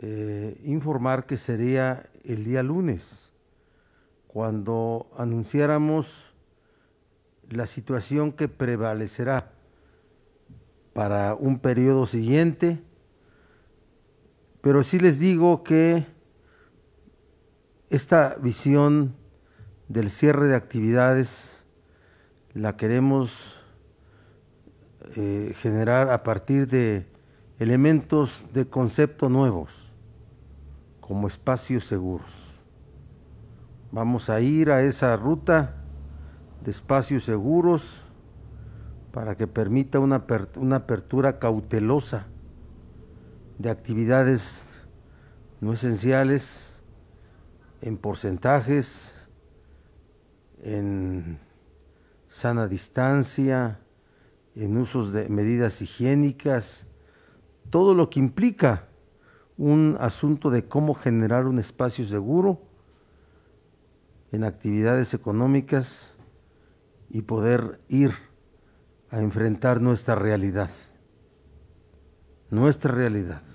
Eh, informar que sería el día lunes, cuando anunciáramos la situación que prevalecerá para un periodo siguiente, pero sí les digo que esta visión del cierre de actividades la queremos eh, generar a partir de elementos de concepto nuevos, como espacios seguros. Vamos a ir a esa ruta de espacios seguros para que permita una, apertura cautelosa de actividades no esenciales en porcentajes, en sana distancia, en usos de medidas higiénicas, todo lo que implica un asunto de cómo generar un espacio seguro en actividades económicas y poder ir a enfrentar nuestra realidad, nuestra realidad.